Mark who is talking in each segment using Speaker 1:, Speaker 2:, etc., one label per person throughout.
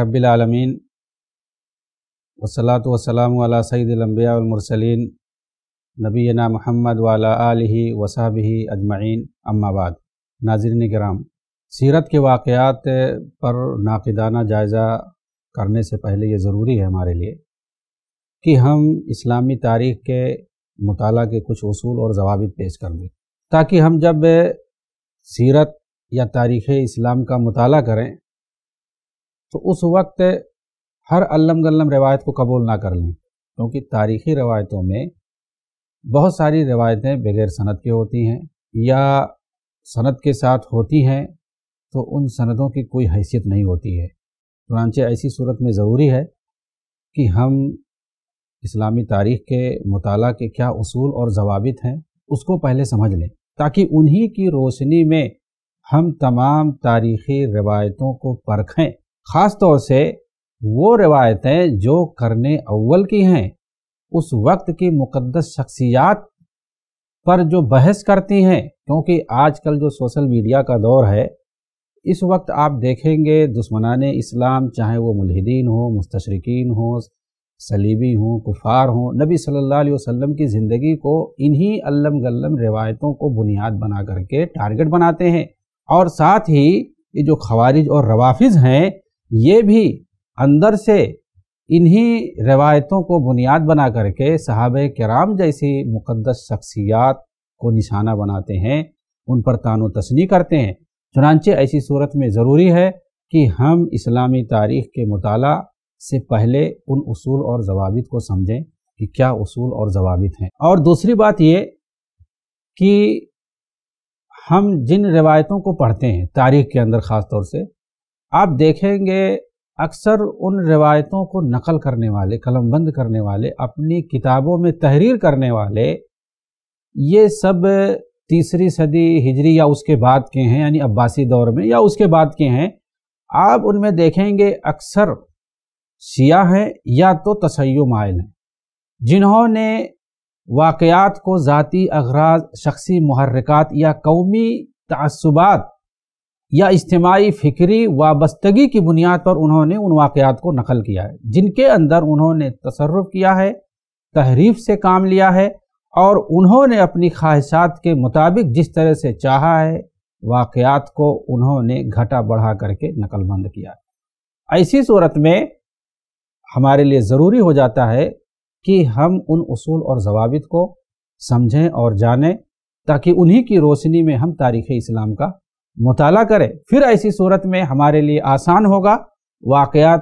Speaker 1: رب العالمین وصلاۃ وسلم علی سید الانبیاء المرسلین نبینا محمد والا علیہ وصحب ہی اجمعین بعد ناظرین کرام سیرت کے واقعات پر ناقدانہ جائزہ کرنے سے پہلے یہ ضروری ہے ہمارے لیے کہ ہم اسلامی تاریخ کے مطالعہ کے کچھ اصول اور ضوابط پیش کر دیں تاکہ ہم جب سیرت یا تاریخ اسلام کا مطالعہ کریں تو اس وقت ہر علم گلم روایت کو قبول نہ کر لیں کیونکہ تاریخی روایتوں میں بہت ساری روایتیں بغیر صنعت کے ہوتی ہیں یا صنعت کے ساتھ ہوتی ہیں تو ان سندوں کی کوئی حیثیت نہیں ہوتی ہے چنانچہ ایسی صورت میں ضروری ہے کہ ہم اسلامی تاریخ کے مطالعہ کے کیا اصول اور ضوابط ہیں اس کو پہلے سمجھ لیں تاکہ انہی کی روشنی میں ہم تمام تاریخی روایتوں کو پرکھیں خاص طور سے وہ روایتیں جو کرنے اول کی ہیں اس وقت کی مقدس شخصیات پر جو بحث کرتی ہیں کیونکہ آج کل جو سوسل میڈیا کا دور ہے اس وقت آپ دیکھیں گے دشمنان اسلام چاہے وہ ملحدین ہوں مستشرکین ہوں سلیبی ہوں کفار ہوں نبی صلی اللہ علیہ وسلم کی زندگی کو انہی علم گلم روایتوں کو بنیاد بنا کر کے ٹارگٹ بناتے ہیں اور ساتھ ہی یہ جو خوارج اور روافظ ہیں یہ بھی اندر سے انہی روایتوں کو بنیاد بنا کر کے صحابہ کرام جیسی مقدس شخصیات کو نشانہ بناتے ہیں ان پر تان و تسنی کرتے ہیں چنانچہ ایسی صورت میں ضروری ہے کہ ہم اسلامی تاریخ کے مطالعہ سے پہلے ان اصول اور ضوابط کو سمجھیں کہ کیا اصول اور ضوابط ہیں اور دوسری بات یہ کہ ہم جن روایتوں کو پڑھتے ہیں تاریخ کے اندر خاص طور سے آپ دیکھیں گے اکثر ان روایتوں کو نقل کرنے والے قلم بند کرنے والے اپنی کتابوں میں تحریر کرنے والے یہ سب تیسری صدی ہجری یا اس کے بعد کے ہیں یعنی عباسی دور میں یا اس کے بعد کے ہیں آپ ان میں دیکھیں گے اکثر شیعہ ہیں یا تو تسیع مائل ہیں جنہوں نے واقعات کو ذاتی اغراض شخصی محرکات یا قومی تعصبات یا اجتماعی فکری وابستگی کی بنیاد پر انہوں نے ان واقعات کو نقل کیا ہے جن کے اندر انہوں نے تصرف کیا ہے تحریف سے کام لیا ہے اور انہوں نے اپنی خواہشات کے مطابق جس طرح سے چاہا ہے واقعات کو انہوں نے گھٹا بڑھا کر کے نقل مند کیا ایسی صورت میں ہمارے لیے ضروری ہو جاتا ہے کہ ہم ان اصول اور ضوابط کو سمجھیں اور جانیں تاکہ انہی کی روشنی میں ہم تاریخ اسلام کا مطالعہ کرے پھر ایسی صورت میں ہمارے لیے آسان ہوگا واقعات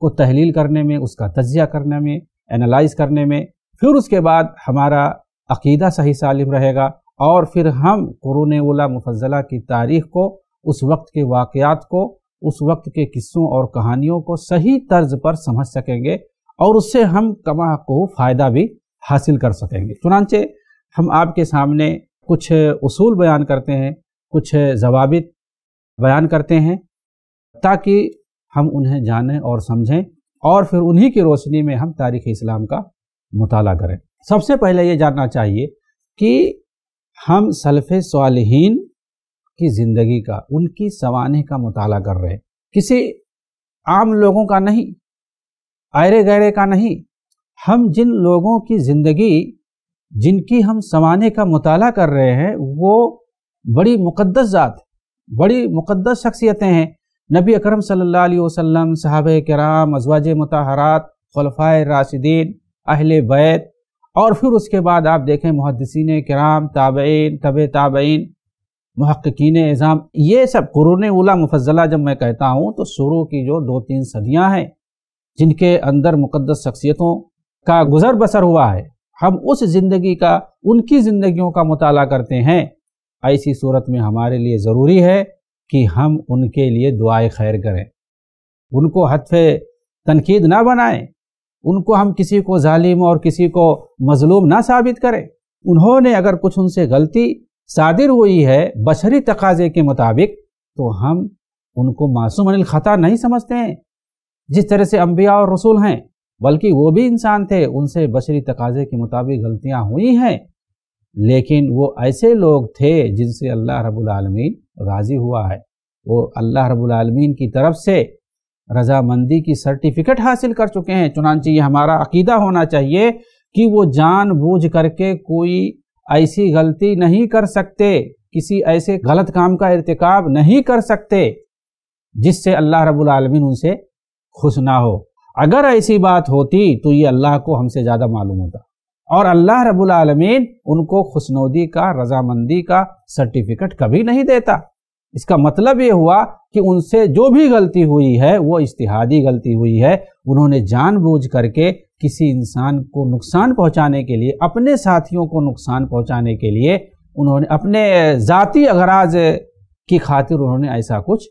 Speaker 1: کو تحلیل کرنے میں اس کا تجزیہ کرنے میں انالائز کرنے میں پھر اس کے بعد ہمارا عقیدہ صحیح سالم رہے گا اور پھر ہم قرون اولا مفضلہ کی تاریخ کو اس وقت کے واقعات کو اس وقت کے قصوں اور کہانیوں کو صحیح طرز پر سمجھ سکیں گے اور اس سے ہم کما کو فائدہ بھی حاصل کر سکیں گے چنانچہ ہم آپ کے سامنے کچھ اصول بیان کرتے ہیں کچھ ضوابط بیان کرتے ہیں تاکہ ہم انہیں جانیں اور سمجھیں اور پھر انہی کی روشنی میں ہم تاریخ اسلام کا مطالعہ کریں سب سے پہلے یہ جاننا چاہیے کہ ہم سلف صالحین کی زندگی کا ان کی سوانح کا مطالعہ کر رہے ہیں کسی عام لوگوں کا نہیں آئرے گہرے کا نہیں ہم جن لوگوں کی زندگی جن کی ہم سوانح کا مطالعہ کر رہے ہیں وہ بڑی مقدس ذات بڑی مقدس شخصیتیں ہیں نبی اکرم صلی اللہ علیہ وسلم صحابہ کرام ازواج متحرات خلفائے راشدین اہل بیت اور پھر اس کے بعد آپ دیکھیں محدثین کرام تابعین طب تابعین محققین اعظام یہ سب قرون اولا مفضلہ جب میں کہتا ہوں تو شروع کی جو دو تین صدیاں ہیں جن کے اندر مقدس شخصیتوں کا گزر بسر ہوا ہے ہم اس زندگی کا ان کی زندگیوں کا مطالعہ کرتے ہیں ایسی صورت میں ہمارے لیے ضروری ہے کہ ہم ان کے لیے دعائے خیر کریں ان کو حتف تنقید نہ بنائیں ان کو ہم کسی کو ظالم اور کسی کو مظلوم نہ ثابت کریں انہوں نے اگر کچھ ان سے غلطی صادر ہوئی ہے بشری تقاضے کے مطابق تو ہم ان کو معصوم الخطا نہیں سمجھتے ہیں جس طرح سے انبیاء اور رسول ہیں بلکہ وہ بھی انسان تھے ان سے بشری تقاضے کے مطابق غلطیاں ہوئی ہیں لیکن وہ ایسے لوگ تھے جن سے اللہ رب العالمین راضی ہوا ہے وہ اللہ رب العالمین کی طرف سے رضامندی کی سرٹیفکیٹ حاصل کر چکے ہیں چنانچہ یہ ہمارا عقیدہ ہونا چاہیے کہ وہ جان بوجھ کر کے کوئی ایسی غلطی نہیں کر سکتے کسی ایسے غلط کام کا ارتکاب نہیں کر سکتے جس سے اللہ رب العالمین ان سے خوش نہ ہو اگر ایسی بات ہوتی تو یہ اللہ کو ہم سے زیادہ معلوم ہوتا اور اللہ رب العالمین ان کو خسنودی کا رضامندی کا سرٹیفکیٹ کبھی نہیں دیتا اس کا مطلب یہ ہوا کہ ان سے جو بھی غلطی ہوئی ہے وہ اشتہادی غلطی ہوئی ہے انہوں نے جان بوجھ کر کے کسی انسان کو نقصان پہنچانے کے لیے اپنے ساتھیوں کو نقصان پہنچانے کے لیے انہوں نے اپنے ذاتی اغراض کی خاطر انہوں نے ایسا کچھ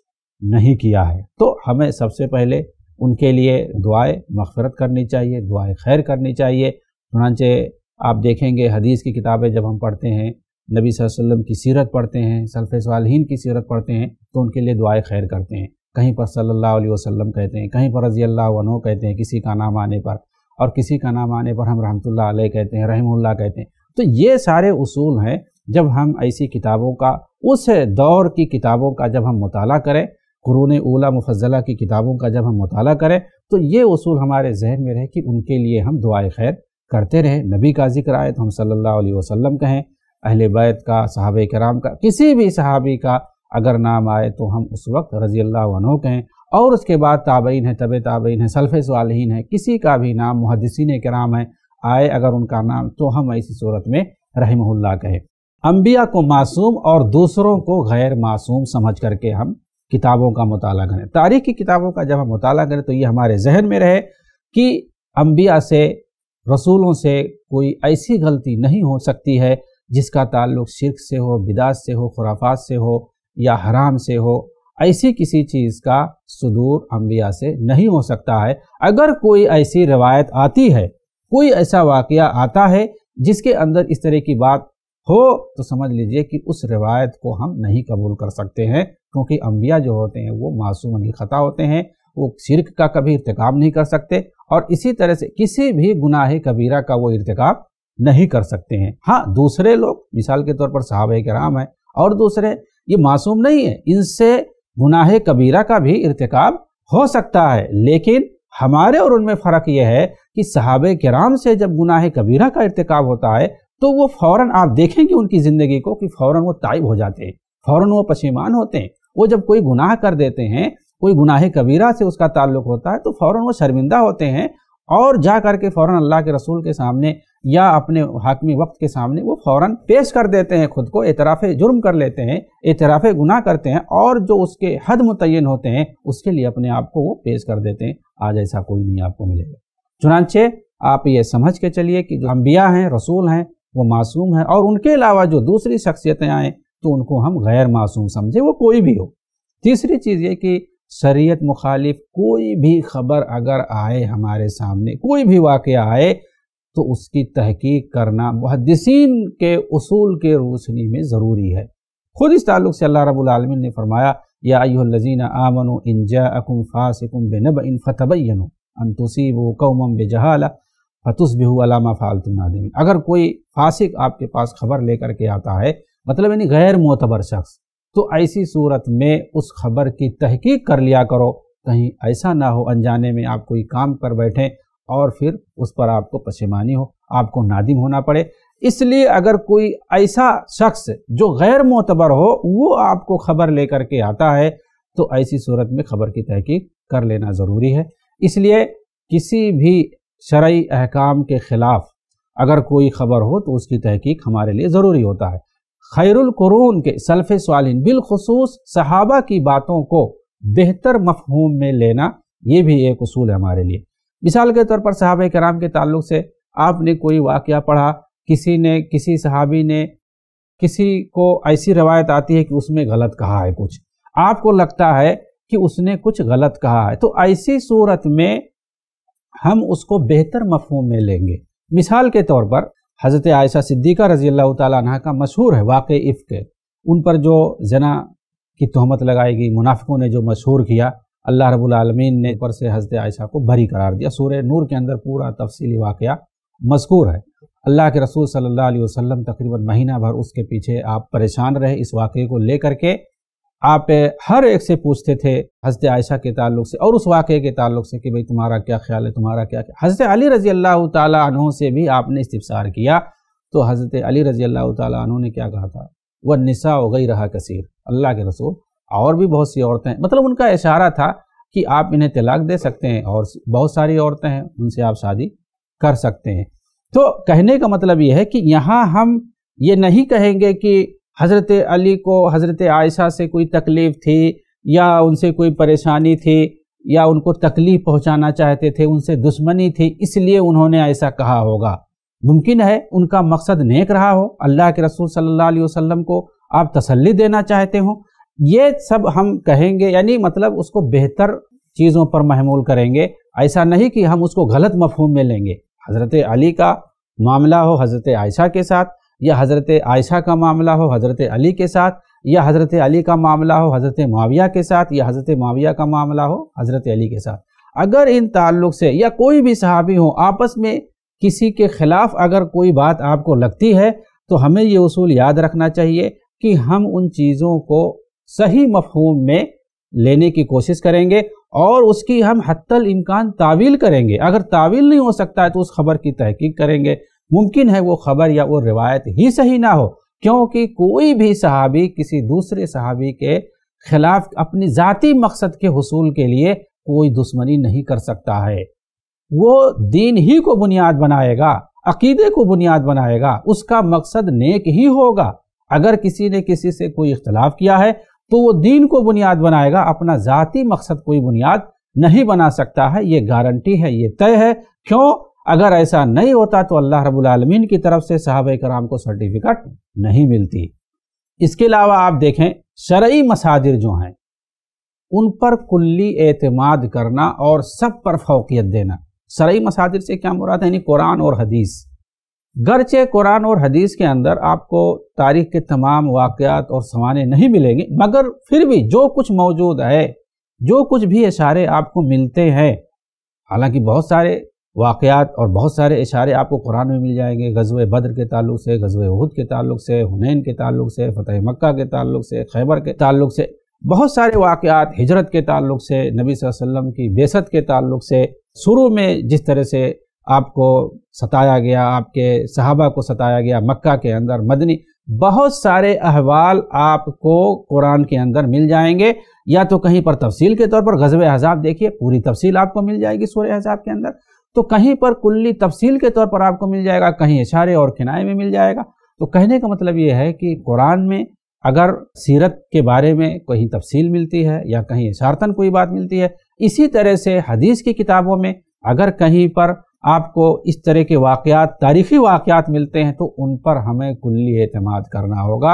Speaker 1: نہیں کیا ہے تو ہمیں سب سے پہلے ان کے لیے دعائیں مغفرت کرنی چاہیے دعائیں خیر کرنی چاہیے چنانچہ آپ دیکھیں گے حدیث کی کتابیں جب ہم پڑھتے ہیں نبی صلی اللہ علیہ وسلم کی سیرت پڑھتے ہیں سلف صالحین کی سیرت پڑھتے ہیں تو ان کے لیے دعائیں خیر کرتے ہیں کہیں پر صلی اللہ علیہ وسلم کہتے ہیں کہیں پر رضی اللہ عنہ کہتے ہیں کسی کا نام آنے پر اور کسی کا نام آنے پر ہم رحمۃ اللہ علیہ کہتے ہیں رحم اللہ کہتے ہیں تو یہ سارے اصول ہیں جب ہم ایسی کتابوں کا اس دور کی کتابوں کا جب ہم مطالعہ کریں قرون اولا مفضلہ کی کتابوں کا جب ہم مطالعہ کریں تو یہ اصول ہمارے ذہن میں رہے کہ ان کے لیے ہم دعائے خیر کرتے رہے نبی کا ذکر آئے تو ہم صلی اللہ علیہ وسلم کہیں اہل بیت کا صحابہ کرام کا کسی بھی صحابی کا اگر نام آئے تو ہم اس وقت رضی اللہ عنہ کہیں اور اس کے بعد تابعین ہیں طب تابعین ہیں سلفِ صالحین ہیں کسی کا بھی نام محدثین کرام ہیں ہے آئے اگر ان کا نام تو ہم ایسی صورت میں رحمہ اللہ کہیں انبیاء کو معصوم اور دوسروں کو غیر معصوم سمجھ کر کے ہم کتابوں کا مطالعہ کریں تاریخ کی کتابوں کا جب ہم مطالعہ کریں تو یہ ہمارے ذہن میں رہے کہ انبیاء سے رسولوں سے کوئی ایسی غلطی نہیں ہو سکتی ہے جس کا تعلق شرک سے ہو بداس سے ہو خرافات سے ہو یا حرام سے ہو ایسی کسی چیز کا صدور انبیاء سے نہیں ہو سکتا ہے اگر کوئی ایسی روایت آتی ہے کوئی ایسا واقعہ آتا ہے جس کے اندر اس طرح کی بات ہو تو سمجھ لیجئے کہ اس روایت کو ہم نہیں قبول کر سکتے ہیں کیونکہ انبیاء جو ہوتے ہیں وہ معصومانی خطا ہوتے ہیں وہ شرک کا کبھی ارتکاب نہیں کر سکتے اور اسی طرح سے کسی بھی گناہ کبیرہ کا وہ ارتکاب نہیں کر سکتے ہیں ہاں دوسرے لوگ مثال کے طور پر صحابہ کرام ہیں اور دوسرے یہ معصوم نہیں ہے ان سے گناہ کبیرہ کا بھی ارتکاب ہو سکتا ہے لیکن ہمارے اور ان میں فرق یہ ہے کہ صحابہ کرام سے جب گناہ کبیرہ کا ارتکاب ہوتا ہے تو وہ فوراً آپ دیکھیں گے ان کی زندگی کو کہ فوراً وہ تائب ہو جاتے ہیں فوراً وہ پشیمان ہوتے ہیں وہ جب کوئی گناہ کر دیتے ہیں کوئی گناہ کبیرہ سے اس کا تعلق ہوتا ہے تو فوراً وہ شرمندہ ہوتے ہیں اور جا کر کے فوراً اللہ کے رسول کے سامنے یا اپنے حاکمی وقت کے سامنے وہ فوراً پیش کر دیتے ہیں خود کو اعتراف جرم کر لیتے ہیں اعتراف گناہ کرتے ہیں اور جو اس کے حد متعین ہوتے ہیں اس کے لیے اپنے آپ کو وہ پیش کر دیتے ہیں آج ایسا کوئی نہیں آپ کو ملے گا چنانچہ آپ یہ سمجھ کے چلیے کہ جو انبیاء ہیں رسول ہیں وہ معصوم ہیں اور ان کے علاوہ جو دوسری شخصیتیں آئیں تو ان کو ہم غیر معصوم سمجھیں وہ کوئی بھی ہو تیسری چیز یہ کہ شریعت مخالف کوئی بھی خبر اگر آئے ہمارے سامنے کوئی بھی واقعہ آئے تو اس کی تحقیق کرنا محدثین کے اصول کے روشنی میں ضروری ہے خود اس تعلق سے اللہ رب العالمین نے فرمایا یا ایہا الذین آمنوا ان جاءکم فاسقم فاصم فتبینوا ان تصیبوا قوما بجہالہ فتصبحوا علی ما فعلتم نادمین اگر کوئی فاسق آپ کے پاس خبر لے کر کے آتا ہے مطلب یعنی غیر معتبر شخص تو ایسی صورت میں اس خبر کی تحقیق کر لیا کرو کہیں ایسا نہ ہو انجانے میں آپ کوئی کام کر بیٹھیں اور پھر اس پر آپ کو پشیمانی ہو آپ کو نادم ہونا پڑے اس لیے اگر کوئی ایسا شخص جو غیر معتبر ہو وہ آپ کو خبر لے کر کے آتا ہے تو ایسی صورت میں خبر کی تحقیق کر لینا ضروری ہے اس لیے کسی بھی شرعی احکام کے خلاف اگر کوئی خبر ہو تو اس کی تحقیق ہمارے لیے ضروری ہوتا ہے خیر القرون کے سلف سوالین بالخصوص صحابہ کی باتوں کو بہتر مفہوم میں لینا یہ بھی ایک اصول ہے ہمارے لیے مثال کے طور پر صحابہ کرام کے تعلق سے آپ نے کوئی واقعہ پڑھا کسی نے کسی صحابی نے کسی کو ایسی روایت آتی ہے کہ اس میں غلط کہا ہے کچھ آپ کو لگتا ہے کہ اس نے کچھ غلط کہا ہے تو ایسی صورت میں ہم اس کو بہتر مفہوم میں لیں گے مثال کے طور پر حضرت عائشہ صدیقہ رضی اللہ تعالیٰ عنہ کا مشہور ہے واقع افقے ان پر جو زنا کی تہمت لگائی گئی منافقوں نے جو مشہور کیا اللہ رب العالمین نے اوپر سے حضرت عائشہ کو بھری قرار دیا سورہ نور کے اندر پورا تفصیلی واقعہ مذکور ہے اللہ کے رسول صلی اللہ علیہ وسلم تقریباً مہینہ بھر اس کے پیچھے آپ پریشان رہے اس واقعے کو لے کر کے آپ ہر ایک سے پوچھتے تھے حضرت عائشہ کے تعلق سے اور اس واقعے کے تعلق سے کہ بھئی تمہارا کیا خیال ہے تمہارا کیا خیال حضرت علی رضی اللہ تعالیٰ عنہ سے بھی آپ نے استفسار کیا تو حضرت علی رضی اللہ تعالیٰ عنہ نے کیا کہا تھا وہ نسا ہو گئی رہا کثیر اللہ کے رسول اور بھی بہت سی عورتیں ہیں مطلب ان کا اشارہ تھا کہ آپ انہیں طلاق دے سکتے ہیں اور بہت ساری عورتیں ہیں ان سے آپ شادی کر سکتے ہیں تو کہنے کا مطلب یہ ہے کہ یہاں ہم یہ نہیں کہیں گے کہ حضرت علی کو حضرت عائشہ سے کوئی تکلیف تھی یا ان سے کوئی پریشانی تھی یا ان کو تکلیف پہنچانا چاہتے تھے ان سے دشمنی تھی اس لیے انہوں نے ایسا کہا ہوگا ممکن ہے ان کا مقصد نیک رہا ہو اللہ کے رسول صلی اللہ علیہ وسلم کو آپ تسلی دینا چاہتے ہوں یہ سب ہم کہیں گے یعنی مطلب اس کو بہتر چیزوں پر محمول کریں گے ایسا نہیں کہ ہم اس کو غلط مفہوم میں لیں گے حضرت علی کا معاملہ ہو حضرت عائشہ کے ساتھ یا حضرت عائشہ کا معاملہ ہو حضرت علی کے ساتھ یا حضرت علی کا معاملہ ہو حضرت معاویہ کے ساتھ یا حضرت معاویہ کا معاملہ ہو حضرت علی کے ساتھ اگر ان تعلق سے یا کوئی بھی صحابی ہو آپس میں کسی کے خلاف اگر کوئی بات آپ کو لگتی ہے تو ہمیں یہ اصول یاد رکھنا چاہیے کہ ہم ان چیزوں کو صحیح مفہوم میں لینے کی کوشش کریں گے اور اس کی ہم حتی الامکان تعویل کریں گے اگر تعویل نہیں ہو سکتا ہے تو اس خبر کی تحقیق کریں گے ممکن ہے وہ خبر یا وہ روایت ہی صحیح نہ ہو کیونکہ کوئی بھی صحابی کسی دوسرے صحابی کے خلاف اپنی ذاتی مقصد کے حصول کے لیے کوئی دشمنی نہیں کر سکتا ہے وہ دین ہی کو بنیاد بنائے گا عقیدے کو بنیاد بنائے گا اس کا مقصد نیک ہی ہوگا اگر کسی نے کسی سے کوئی اختلاف کیا ہے تو وہ دین کو بنیاد بنائے گا اپنا ذاتی مقصد کوئی بنیاد نہیں بنا سکتا ہے یہ گارنٹی ہے یہ طے ہے کیوں اگر ایسا نہیں ہوتا تو اللہ رب العالمین کی طرف سے صحابہ کرام کو سرٹیفکیٹ نہیں ملتی اس کے علاوہ آپ دیکھیں شرعی مساجر جو ہیں ان پر کلی اعتماد کرنا اور سب پر فوقیت دینا شرعی مساجر سے کیا مراد ہے یعنی قرآن اور حدیث گرچہ قرآن اور حدیث کے اندر آپ کو تاریخ کے تمام واقعات اور سوانے نہیں ملیں گے مگر پھر بھی جو کچھ موجود ہے جو کچھ بھی اشارے آپ کو ملتے ہیں حالانکہ بہت سارے واقعات اور بہت سارے اشارے آپ کو قرآن میں مل جائیں گے غزوہ بدر کے تعلق سے غزوہ احد کے تعلق سے ہنین کے تعلق سے فتح مکہ کے تعلق سے خیبر کے تعلق سے بہت سارے واقعات ہجرت کے تعلق سے نبی صلی اللہ علیہ وسلم کی بیست کے تعلق سے شروع میں جس طرح سے آپ کو ستایا گیا آپ کے صحابہ کو ستایا گیا مکہ کے اندر مدنی بہت سارے احوال آپ کو قرآن کے اندر مل جائیں گے یا تو کہیں پر تفصیل کے طور پر غزِ عذاب دیکھیے پوری تفصیل آپ کو مل جائے گی سورہ عذاب کے اندر تو کہیں پر کلی تفصیل کے طور پر آپ کو مل جائے گا کہیں اشارے اور کنائے میں مل جائے گا تو کہنے کا مطلب یہ ہے کہ قرآن میں اگر سیرت کے بارے میں کہیں تفصیل ملتی ہے یا کہیں اشارتاً کوئی بات ملتی ہے اسی طرح سے حدیث کی کتابوں میں اگر کہیں پر آپ کو اس طرح کے واقعات تاریخی واقعات ملتے ہیں تو ان پر ہمیں کلی اعتماد کرنا ہوگا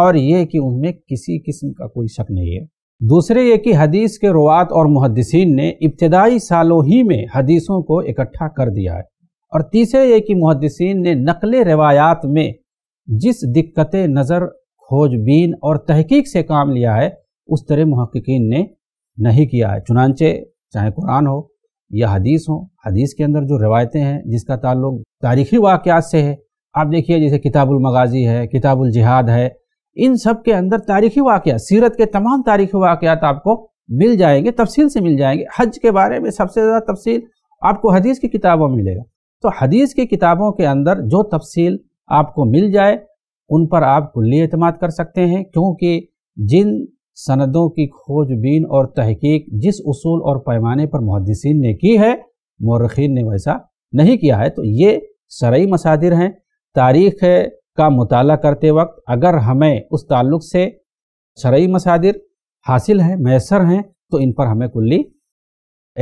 Speaker 1: اور یہ کہ ان میں کسی قسم کا کوئی شک نہیں ہے دوسرے یہ کہ حدیث کے روات اور محدثین نے ابتدائی سالوں ہی میں حدیثوں کو اکٹھا کر دیا ہے اور تیسرے یہ کہ محدثین نے نقل روایات میں جس دقت نظر کھوج بین اور تحقیق سے کام لیا ہے اس طرح محققین نے نہیں کیا ہے چنانچہ چاہے قرآن ہو یا حدیث ہو حدیث کے اندر جو روایتیں ہیں جس کا تعلق تاریخی واقعات سے ہے آپ دیکھیے جیسے کتاب المغازی ہے کتاب الجہاد ہے ان سب کے اندر تاریخی واقعات سیرت کے تمام تاریخی واقعات آپ کو مل جائیں گے تفصیل سے مل جائیں گے حج کے بارے میں سب سے زیادہ تفصیل آپ کو حدیث کی کتابوں میں ملے گا تو حدیث کی کتابوں کے اندر جو تفصیل آپ کو مل جائے ان پر آپ کلی اعتماد کر سکتے ہیں کیونکہ جن سندوں کی کھوج بین اور تحقیق جس اصول اور پیمانے پر محدثین نے کی ہے مورخین نے ویسا نہیں کیا ہے تو یہ سرعی مسادر ہیں تاریخ ہے کا مطالعہ کرتے وقت اگر ہمیں اس تعلق سے شرعی مصادر حاصل ہیں میسر ہیں تو ان پر ہمیں کلی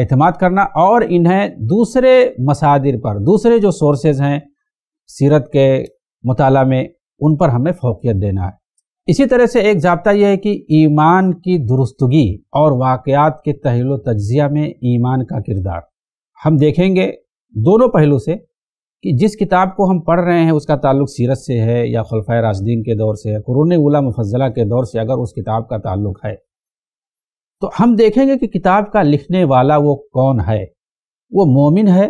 Speaker 1: اعتماد کرنا اور انہیں دوسرے مصادر پر دوسرے جو سورسز ہیں سیرت کے مطالعہ میں ان پر ہمیں فوقیت دینا ہے اسی طرح سے ایک ضابطہ یہ ہے کہ ایمان کی درستگی اور واقعات کے تحیل و تجزیہ میں ایمان کا کردار ہم دیکھیں گے دونوں پہلو سے کہ جس کتاب کو ہم پڑھ رہے ہیں اس کا تعلق سیرت سے ہے یا خلفۂ راشدین کے دور سے ہے قرون اولا مفضلہ کے دور سے اگر اس کتاب کا تعلق ہے تو ہم دیکھیں گے کہ کتاب کا لکھنے والا وہ کون ہے وہ مومن ہے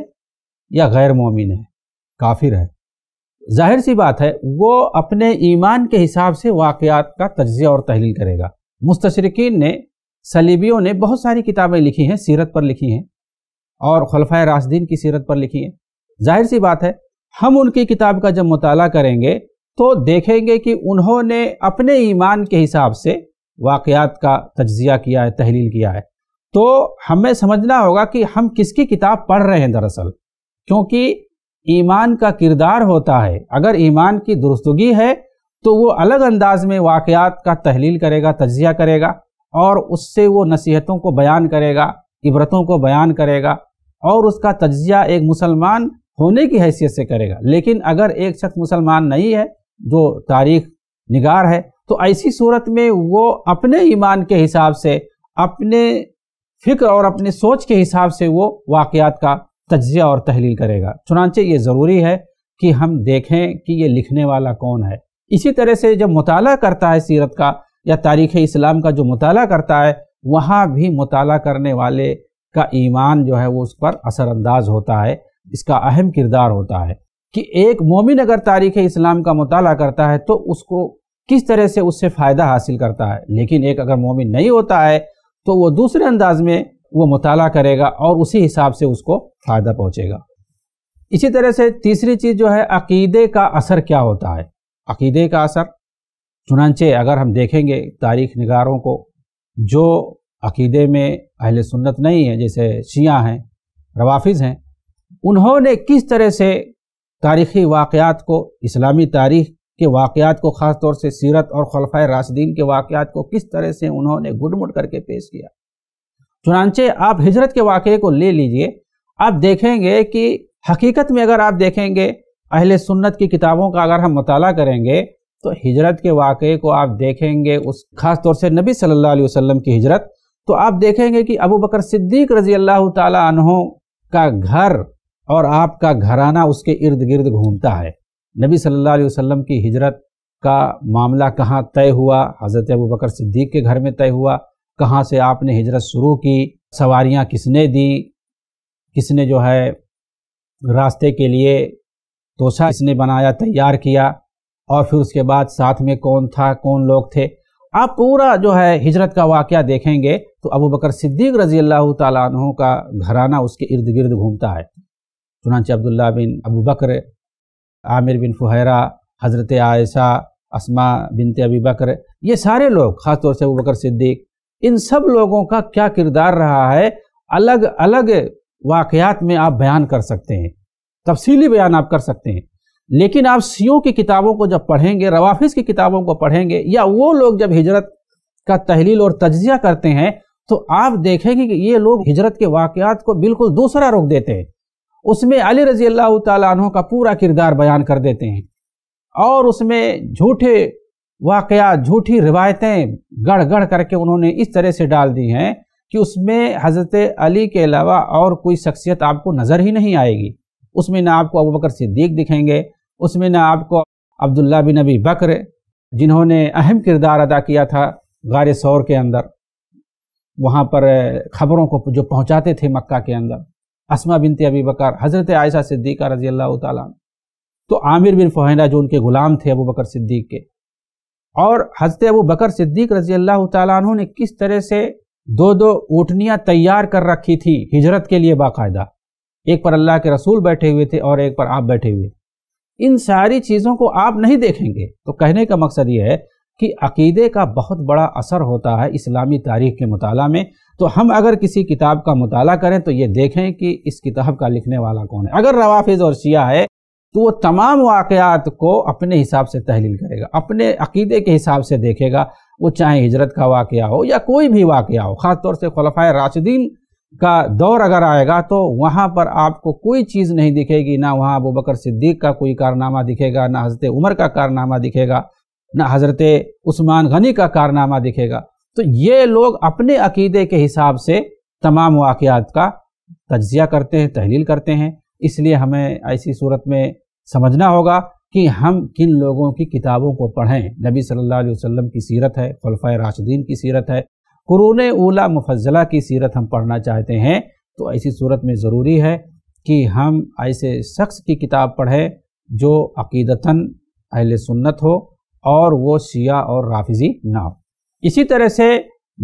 Speaker 1: یا غیر مومن ہے کافر ہے ظاہر سی بات ہے وہ اپنے ایمان کے حساب سے واقعات کا تجزیہ اور تحلیل کرے گا مستشرقین نے سلیبیوں نے بہت ساری کتابیں لکھی ہیں سیرت پر لکھی ہیں اور خلفۂ راسدین کی سیرت پر لکھی ہیں ظاہر سی بات ہے ہم ان کی کتاب کا جب مطالعہ کریں گے تو دیکھیں گے کہ انہوں نے اپنے ایمان کے حساب سے واقعات کا تجزیہ کیا ہے تحلیل کیا ہے تو ہمیں سمجھنا ہوگا کہ ہم کس کی کتاب پڑھ رہے ہیں دراصل کیونکہ ایمان کا کردار ہوتا ہے اگر ایمان کی درستگی ہے تو وہ الگ انداز میں واقعات کا تحلیل کرے گا تجزیہ کرے گا اور اس سے وہ نصیحتوں کو بیان کرے گا عبرتوں کو بیان کرے گا اور اس کا تجزیہ ایک مسلمان ہونے کی حیثیت سے کرے گا لیکن اگر ایک شخص مسلمان نہیں ہے جو تاریخ نگار ہے تو ایسی صورت میں وہ اپنے ایمان کے حساب سے اپنے فکر اور اپنے سوچ کے حساب سے وہ واقعات کا تجزیہ اور تحلیل کرے گا چنانچہ یہ ضروری ہے کہ ہم دیکھیں کہ یہ لکھنے والا کون ہے اسی طرح سے جب مطالعہ کرتا ہے سیرت کا یا تاریخ اسلام کا جو مطالعہ کرتا ہے وہاں بھی مطالعہ کرنے والے کا ایمان جو ہے وہ اس پر اثر انداز ہوتا ہے اس کا اہم کردار ہوتا ہے کہ ایک مومن اگر تاریخ اسلام کا مطالعہ کرتا ہے تو اس کو کس طرح سے اس سے فائدہ حاصل کرتا ہے لیکن ایک اگر مومن نہیں ہوتا ہے تو وہ دوسرے انداز میں وہ مطالعہ کرے گا اور اسی حساب سے اس کو فائدہ پہنچے گا اسی طرح سے تیسری چیز جو ہے عقیدے کا اثر کیا ہوتا ہے عقیدے کا اثر چنانچہ اگر ہم دیکھیں گے تاریخ نگاروں کو جو عقیدے میں اہل سنت نہیں ہیں جیسے شیعہ ہیں روافظ ہیں انہوں نے کس طرح سے تاریخی واقعات کو اسلامی تاریخ کے واقعات کو خاص طور سے سیرت اور خلفۂ راسدین کے واقعات کو کس طرح سے انہوں نے مڑ کر کے پیش کیا چنانچہ آپ ہجرت کے واقعے کو لے لیجئے آپ دیکھیں گے کہ حقیقت میں اگر آپ دیکھیں گے اہل سنت کی کتابوں کا اگر ہم مطالعہ کریں گے تو ہجرت کے واقعے کو آپ دیکھیں گے اس خاص طور سے نبی صلی اللہ علیہ وسلم کی ہجرت تو آپ دیکھیں گے کہ ابو بکر صدیق رضی اللہ تعالیٰ عنہ کا گھر اور آپ کا گھرانہ اس کے ارد گرد گھومتا ہے نبی صلی اللہ علیہ وسلم کی ہجرت کا معاملہ کہاں طے ہوا حضرت ابو بکر صدیق کے گھر میں طے ہوا کہاں سے آپ نے ہجرت شروع کی سواریاں کس نے دی کس نے جو ہے راستے کے لیے توسہ اس نے بنایا تیار کیا اور پھر اس کے بعد ساتھ میں کون تھا کون لوگ تھے آپ پورا جو ہے ہجرت کا واقعہ دیکھیں گے تو ابو بکر صدیق رضی اللہ تعالیٰ عنہ کا گھرانہ اس کے ارد گرد گھومتا ہے چنانچہ عبداللہ بن ابو بکر عامر بن فہیرہ حضرت عائشہ اسما بنت ابی بکر یہ سارے لوگ خاص طور سے ابو بکر صدیق ان سب لوگوں کا کیا کردار رہا ہے الگ الگ واقعات میں آپ بیان کر سکتے ہیں تفصیلی بیان آپ کر سکتے ہیں لیکن آپ سیوں کی کتابوں کو جب پڑھیں گے روافظ کی کتابوں کو پڑھیں گے یا وہ لوگ جب ہجرت کا تحلیل اور تجزیہ کرتے ہیں تو آپ دیکھیں گے کہ یہ لوگ ہجرت کے واقعات کو بالکل دوسرا روک دیتے ہیں اس میں علی رضی اللہ تعالیٰ عنہ کا پورا کردار بیان کر دیتے ہیں اور اس میں جھوٹے واقعات جھوٹی روایتیں گڑ گڑھ کر کے انہوں نے اس طرح سے ڈال دی ہیں کہ اس میں حضرت علی کے علاوہ اور کوئی شخصیت آپ کو نظر ہی نہیں آئے گی اس میں نہ آپ کو ابو بکر صدیق دکھیں گے اس میں نہ آپ کو عبداللہ بن نبی بکر جنہوں نے اہم کردار ادا کیا تھا غارے سور کے اندر وہاں پر خبروں کو جو پہنچاتے تھے مکہ کے اندر عصمہ بنت ابی بکر حضرت عائشہ صدیقہ رضی اللہ تعالیٰ تو عامر بن فہینہ جو ان کے غلام تھے ابو بکر صدیق کے اور حضرت ابو بکر صدیق رضی اللہ تعالیٰ عنہ نے کس طرح سے دو دو اوٹنیاں تیار کر رکھی تھی ہجرت کے لیے باقاعدہ ایک پر اللہ کے رسول بیٹھے ہوئے تھے اور ایک پر آپ بیٹھے ہوئے ان ساری چیزوں کو آپ نہیں دیکھیں گے تو کہنے کا مقصد یہ ہے کہ عقیدے کا بہت بڑا اثر ہوتا ہے اسلامی تاریخ کے مطالعہ میں تو ہم اگر کسی کتاب کا مطالعہ کریں تو یہ دیکھیں کہ اس کتاب کا لکھنے والا کون ہے اگر روافظ اور شیعہ ہے تو وہ تمام واقعات کو اپنے حساب سے تحلیل کرے گا اپنے عقیدے کے حساب سے دیکھے گا وہ چاہے ہجرت کا واقعہ ہو یا کوئی بھی واقعہ ہو خاص طور سے خلفۂ راشدین کا دور اگر آئے گا تو وہاں پر آپ کو کوئی چیز نہیں دکھے گی نہ وہاں ابو بکر صدیق کا کوئی کارنامہ دکھے گا نہ حضرت عمر کا کارنامہ دکھے گا نہ حضرت عثمان غنی کا کارنامہ دکھے گا تو یہ لوگ اپنے عقیدے کے حساب سے تمام واقعات کا تجزیہ کرتے ہیں تحلیل کرتے ہیں اس لیے ہمیں ایسی صورت میں سمجھنا ہوگا کہ ہم کن لوگوں کی کتابوں کو پڑھیں نبی صلی اللہ علیہ وسلم کی سیرت ہے خلفۂ راشدین کی سیرت ہے قرون اولا مفضلہ کی سیرت ہم پڑھنا چاہتے ہیں تو ایسی صورت میں ضروری ہے کہ ہم ایسے شخص کی کتاب پڑھیں جو عقیدتاً اہل سنت ہو اور وہ شیعہ اور رافضی نہ ہو اسی طرح سے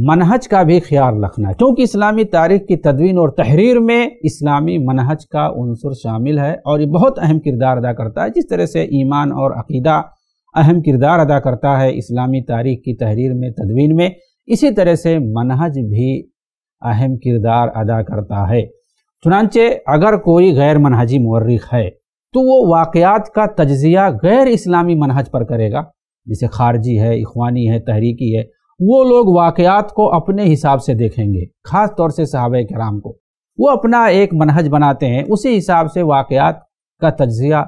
Speaker 1: منہج کا بھی خیال رکھنا ہے کیونکہ اسلامی تاریخ کی تدوین اور تحریر میں اسلامی منہج کا عنصر شامل ہے اور یہ بہت اہم کردار ادا کرتا ہے جس طرح سے ایمان اور عقیدہ اہم کردار ادا کرتا ہے اسلامی تاریخ کی تحریر میں تدوین میں اسی طرح سے منہج بھی اہم کردار ادا کرتا ہے چنانچہ اگر کوئی غیر منہجی مورخ ہے تو وہ واقعات کا تجزیہ غیر اسلامی منہج پر کرے گا جیسے خارجی ہے اخوانی ہے تحریکی ہے وہ لوگ واقعات کو اپنے حساب سے دیکھیں گے خاص طور سے صحابہ کرام کو وہ اپنا ایک منہج بناتے ہیں اسی حساب سے واقعات کا تجزیہ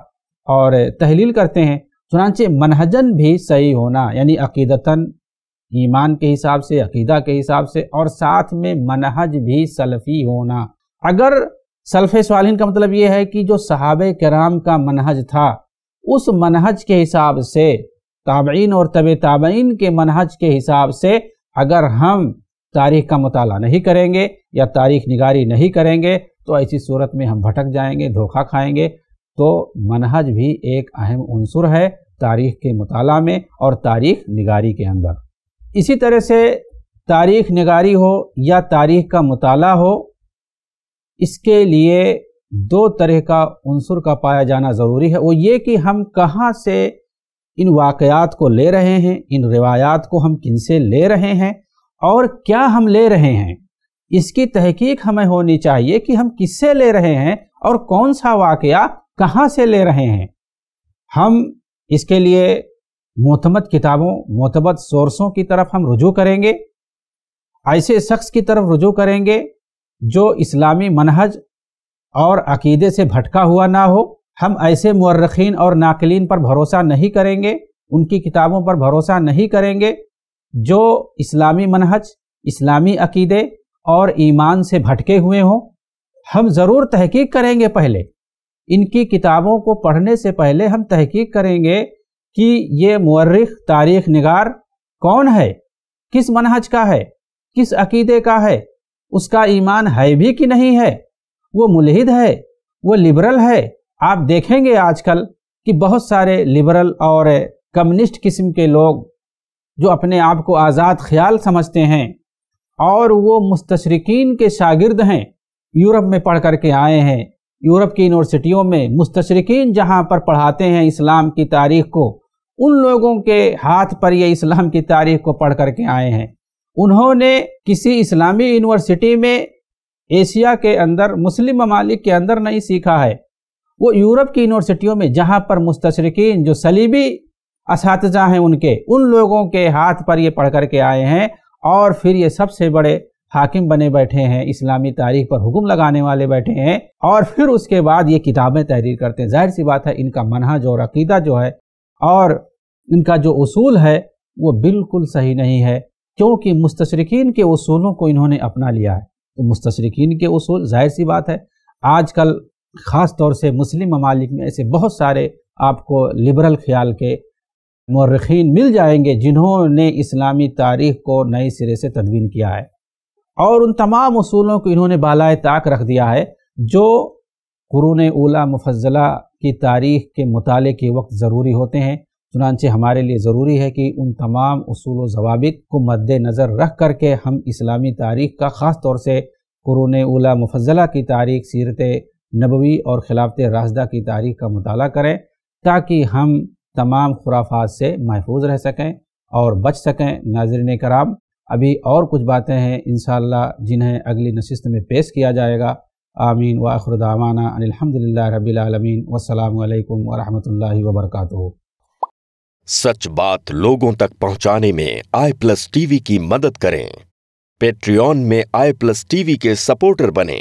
Speaker 1: اور تحلیل کرتے ہیں سنانچہ منہجن بھی صحیح ہونا یعنی عقیدتاً ایمان کے حساب سے عقیدہ کے حساب سے اور ساتھ میں منہج بھی سلفی ہونا اگر سلف سوالین کا مطلب یہ ہے کہ جو صحابہ کرام کا منہج تھا اس منہج کے حساب سے تابعین اور طب تابعین کے منحج کے حساب سے اگر ہم تاریخ کا مطالعہ نہیں کریں گے یا تاریخ نگاری نہیں کریں گے تو ایسی صورت میں ہم بھٹک جائیں گے دھوکہ کھائیں گے تو منہج بھی ایک اہم عنصر ہے تاریخ کے مطالعہ میں اور تاریخ نگاری کے اندر اسی طرح سے تاریخ نگاری ہو یا تاریخ کا مطالعہ ہو اس کے لیے دو طرح کا عنصر کا پایا جانا ضروری ہے وہ یہ کہ ہم کہاں سے ان واقعات کو لے رہے ہیں ان روایات کو ہم کن سے لے رہے ہیں اور کیا ہم لے رہے ہیں اس کی تحقیق ہمیں ہونی چاہیے کہ ہم کس سے لے رہے ہیں اور کون سا واقعہ کہاں سے لے رہے ہیں ہم اس کے لیے معتمد کتابوں محبد سورسوں کی طرف ہم رجوع کریں گے ایسے شخص کی طرف رجوع کریں گے جو اسلامی منہج اور عقیدے سے بھٹکا ہوا نہ ہو ہم ایسے مورخین اور ناقلین پر بھروسہ نہیں کریں گے ان کی کتابوں پر بھروسہ نہیں کریں گے جو اسلامی منہج اسلامی عقیدے اور ایمان سے بھٹکے ہوئے ہوں ہم ضرور تحقیق کریں گے پہلے ان کی کتابوں کو پڑھنے سے پہلے ہم تحقیق کریں گے کہ یہ مورخ تاریخ نگار کون ہے کس منہج کا ہے کس عقیدے کا ہے اس کا ایمان ہے بھی کہ نہیں ہے وہ ملحد ہے وہ لبرل ہے آپ دیکھیں گے آج کل کہ بہت سارے لبرل اور کمیونسٹ قسم کے لوگ جو اپنے آپ کو آزاد خیال سمجھتے ہیں اور وہ مستشرقین کے شاگرد ہیں یورپ میں پڑھ کر کے آئے ہیں یورپ کی یونیورسٹیوں میں مستشرقین جہاں پر پڑھاتے ہیں اسلام کی تاریخ کو ان لوگوں کے ہاتھ پر یہ اسلام کی تاریخ کو پڑھ کر کے آئے ہیں انہوں نے کسی اسلامی یونیورسٹی میں ایشیا کے اندر مسلم ممالک کے اندر نہیں سیکھا ہے وہ یورپ کی یونیورسٹیوں میں جہاں پر مستشرقین جو سلیبی اساتذہ ہیں ان کے ان لوگوں کے ہاتھ پر یہ پڑھ کر کے آئے ہیں اور پھر یہ سب سے بڑے حاکم بنے بیٹھے ہیں اسلامی تاریخ پر حکم لگانے والے بیٹھے ہیں اور پھر اس کے بعد یہ کتابیں تحریر کرتے ہیں ظاہر سی بات ہے ان کا منہ جو عقیدہ جو ہے اور ان کا جو اصول ہے وہ بالکل صحیح نہیں ہے کیونکہ مستشرکین کے اصولوں کو انہوں نے اپنا لیا ہے تو مستشرکین کے اصول ظاہر سی بات ہے آج کل خاص طور سے مسلم ممالک میں ایسے بہت سارے آپ کو لبرل خیال کے مورخین مل جائیں گے جنہوں نے اسلامی تاریخ کو نئے سرے سے تدوین کیا ہے اور ان تمام اصولوں کو انہوں نے بالائے طاق رکھ دیا ہے جو قرون اولا مفضلہ کی تاریخ کے مطالعے کے وقت ضروری ہوتے ہیں چنانچہ ہمارے لیے ضروری ہے کہ ان تمام اصول و ضوابط کو مد نظر رکھ کر کے ہم اسلامی تاریخ کا خاص طور سے قرون اولا مفضلہ کی تاریخ سیرت نبوی اور خلافت راستہ کی تاریخ کا مطالعہ کریں تاکہ ہم تمام خرافات سے محفوظ رہ سکیں اور بچ سکیں ناظرین کرام ابھی اور کچھ باتیں ہیں انشاءاللہ جنہیں اگلی نشست میں پیش کیا جائے گا آمین و آخر ان الحمد للہ العالمین والسلام علیکم ورحمۃ اللہ وبرکاتہ سچ بات لوگوں تک پہنچانے میں آئی پلس ٹی وی کی مدد کریں پیٹریون میں آئی پلس ٹی وی کے سپورٹر بنیں